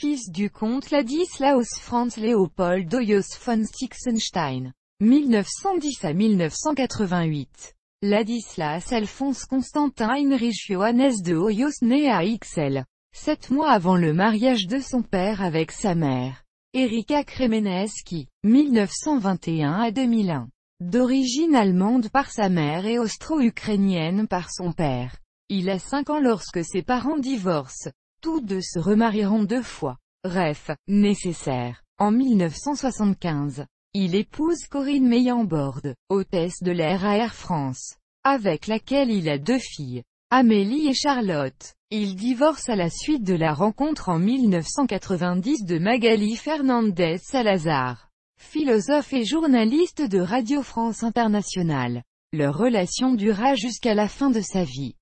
fils du comte Ladislaus Franz Leopold Hoyos von Stixenstein. 1910 à 1988. Ladislas Alphonse Constantin Heinrich Johannes de Hoyos né à Ixelles. Sept mois avant le mariage de son père avec sa mère. Erika Kremeneski, 1921 à 2001. D'origine allemande par sa mère et austro-ukrainienne par son père. Il a cinq ans lorsque ses parents divorcent. Tous deux se remarieront deux fois. Bref, Nécessaire. En 1975, il épouse Corinne Meillanborde, hôtesse de l'air Air France, avec laquelle il a deux filles, Amélie et Charlotte. Il divorce à la suite de la rencontre en 1990 de Magali Fernandez Salazar, philosophe et journaliste de Radio France Internationale. Leur relation dura jusqu'à la fin de sa vie.